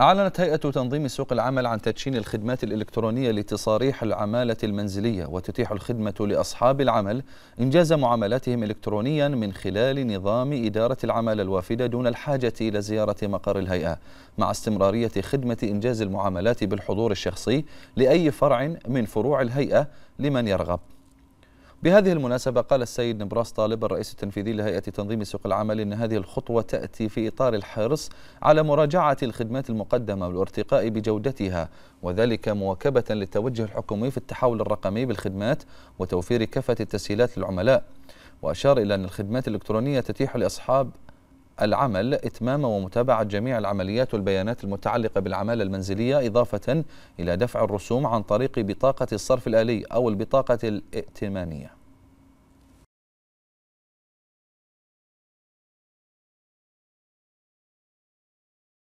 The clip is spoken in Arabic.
أعلنت هيئة تنظيم سوق العمل عن تدشين الخدمات الإلكترونية لتصاريح العمالة المنزلية وتتيح الخدمة لأصحاب العمل إنجاز معاملاتهم إلكترونيا من خلال نظام إدارة العمالة الوافدة دون الحاجة إلى زيارة مقر الهيئة مع استمرارية خدمة إنجاز المعاملات بالحضور الشخصي لأي فرع من فروع الهيئة لمن يرغب بهذه المناسبة قال السيد نبراس طالب الرئيس التنفيذي لهيئة تنظيم سوق العمل إن هذه الخطوة تأتي في إطار الحرص على مراجعة الخدمات المقدمة والارتقاء بجودتها وذلك مواكبة للتوجه الحكومي في التحول الرقمي بالخدمات وتوفير كافة التسهيلات للعملاء وأشار إلى أن الخدمات الإلكترونية تتيح لأصحاب العمل إتمام ومتابعة جميع العمليات والبيانات المتعلقة بالعمالة المنزلية إضافة إلى دفع الرسوم عن طريق بطاقة الصرف الآلي أو البطاقة الائتمانية